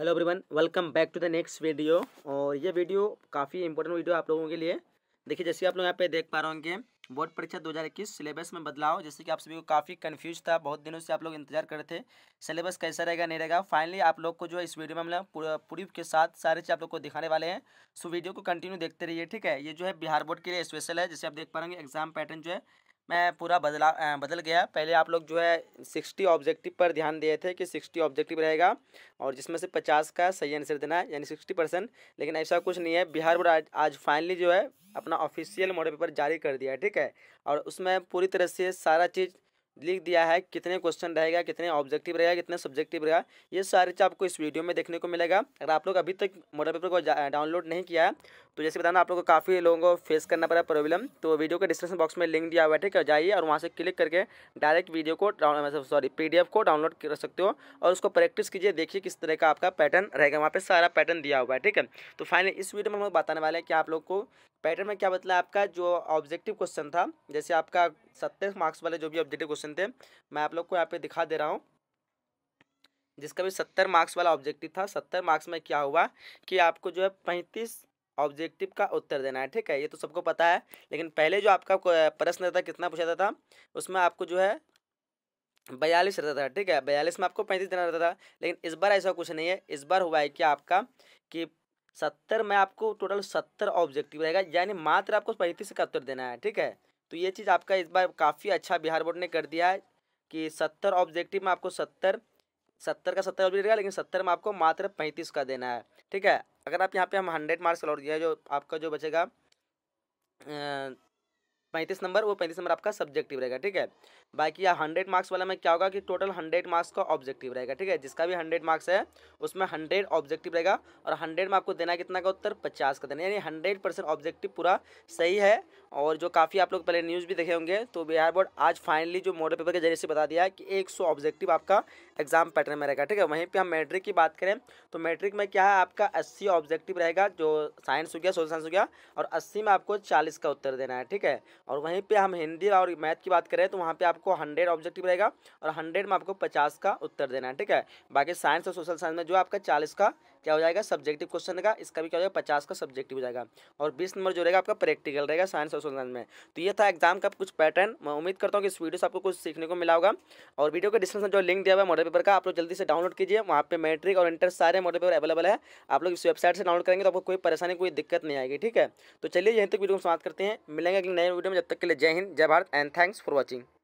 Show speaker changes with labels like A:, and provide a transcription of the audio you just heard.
A: hello everyone welcome back to the next video और ये video काफ़ी इंपॉर्टेंट वीडियो आप लोगों के लिए देखिए जैसे आप लोग यहाँ पे देख पा रहे होंगे बोर्ड परीक्षा 2021 सिलेबस में बदलाव जैसे कि आप सभी को काफ़ी कन्फ्यूज था बहुत दिनों से आप लोग इंतजार कर रहे थे सिलेबस कैसा रहेगा नहीं रहेगा फाइनली आप लोग को जो है इस वीडियो में हम लोग पूरी के साथ सारे चीज़ आप लोग को दिखाने वाले हैं सो वीडियो को कंटिन्यू देखते रहिए ठीक है ये जो है बिहार बोर्ड के लिए स्पेशल है जैसे आप देख पा रहे एग्जाम पैटर्न जो है में पूरा बदला बदल गया पहले आप लोग जो है सिक्सटी ऑब्जेक्टिव पर ध्यान दिए थे कि सिक्सटी ऑब्जेक्टिव रहेगा और जिसमें से पचास का सही आंसर देना है यानी सिक्सटी परसेंट लेकिन ऐसा कुछ नहीं है बिहार बोर्ड आज, आज फाइनली जो है अपना ऑफिशियल मॉडल पेपर जारी कर दिया है ठीक है और उसमें पूरी तरह से सारा चीज़ लिख दिया है कितने क्वेश्चन रहेगा कितने ऑब्जेक्टिव रहेगा कितने सब्जेक्टिव रहेगा ये सारी चीज़ आपको इस वीडियो में देखने को मिलेगा अगर आप लोग अभी तक मॉडल पेपर को डाउनलोड नहीं किया है तो जैसे बताना आप लोगों को काफ़ी लोगों को फेस करना पड़ा प्रॉब्लम तो वीडियो के डिस्क्रिप्शन बॉक्स में लिंक दिया हुआ है ठीक है जाइए और वहाँ से क्लिक करके डायरेक्ट वीडियो को सॉरी पी मतलब को डाउनलोड कर सकते हो और उसको प्रैक्टिस कीजिए देखिए किस तरह का आपका पैटर्न रहेगा वहाँ पर सारा पैटर्न दिया हुआ है ठीक है तो फाइनल इस वीडियो में हम लोग बताने वाले हैं कि आप लोग को पैटर्न में क्या बदला आपका जो ऑब्जेक्टिव क्वेश्चन था जैसे आपका सत्ताईस मार्क्स वाले जो भी ऑब्जेक्टिव क्वेश्चन थे मैं आप लोग को यहाँ पे दिखा दे रहा हूँ जिसका भी सत्तर मार्क्स वाला ऑब्जेक्टिव था सत्तर मार्क्स में क्या हुआ कि आपको जो है पैंतीस ऑब्जेक्टिव का उत्तर देना है ठीक है ये तो सबको पता है लेकिन पहले जो आपका प्रश्न रहता कितना पूछा जाता था उसमें आपको जो है बयालीस रहता था ठीक है बयालीस में आपको पैंतीस देना रहता था लेकिन इस बार ऐसा कुछ नहीं है इस बार हुआ है कि आपका कि सत्तर में आपको टोटल सत्तर ऑब्जेक्टिव रहेगा यानी मात्र आपको पैंतीस का उत्तर देना है ठीक है तो ये चीज़ आपका इस बार काफ़ी अच्छा बिहार बोर्ड ने कर दिया है कि सत्तर ऑब्जेक्टिव में आपको सत्तर सत्तर का सत्तर भी रहेगा लेकिन सत्तर में आपको मात्र पैंतीस का देना है ठीक है अगर आप यहाँ पे हम हंड्रेड मार्क्स लौट किया जो आपका जो बचेगा पैंतीस नंबर वो पैंतीस नंबर आपका सब्जेक्टिव रहेगा ठीक है बाकी यहाँ हंड्रेड मार्क्स वाला में क्या होगा कि टोटल हंड्रेड मार्क्स का ऑब्जेक्टिव रहेगा ठीक है जिसका भी हंड्रेड मार्क्स है उसमें हंड्रेड ऑब्जेक्टिव रहेगा और हंड्रेड में आपको देना कितना का उत्तर पचास का देना यानी हंड्रेड परसेंट ऑब्जेक्टिव पूरा सही है और जो काफ़ी आप लोग पहले न्यूज़ भी देखे होंगे तो बिहार बोर्ड आज फाइनली जो मॉडल पेपर के जरिए से बता दिया है कि एक सौ ऑब्जेक्टिव आपका एग्जाम पैटर्न में रहेगा ठीक है वहीं पर हम मैट्रिक की बात करें तो मैट्रिक में क्या है आपका अस्सी ऑब्जेक्टिव रहेगा जो साइंस हो गया सोशल साइंस हो गया और अस्सी में आपको चालीस का उत्तर देना है ठीक है और वहीं पे हम हिंदी और मैथ की बात करें तो वहाँ पे आपको हंड्रेड ऑब्जेक्टिव रहेगा और हंड्रेड में आपको पचास का उत्तर देना है ठीक है बाकी साइंस और सोशल साइंस में जो आपका चालीस का क्या हो जाएगा सब्जेक्टिव क्वेश्चन रहेगा इसका भी क्या हो जाएगा पचास का सब्जेक्टिव हो जाएगा और बीस नंबर जो रहेगा आपका प्रैक्टिकल रहेगा साइंस और सोशल में तो ये था एग्जाम का कुछ पैटर्न मैं उम्मीद करता हूँ कि इस वीडियो से आपको कुछ सीखने को मिला होगा और वीडियो के डिस्क्रिप्शन जो लिंक दिया हुआ है मॉडल पेपर का आप लोग जल्दी से डाउनलोड कीजिए वहाँ पे मैट्रिक और इंटर सारे मॉडल पेपर अवेलेबल है आप लोग इस वेबसाइट से डाउनलोड करेंगे तो आपको कोई परेशानी कोई दिक्कत नहीं आएगी ठीक है तो चलिए यहीं तक वीडियो को समाप्त करते हैं मिलेंगे अगले नए वीडियो में जब तक के लिए जय हिंद जय Bharat and thanks for watching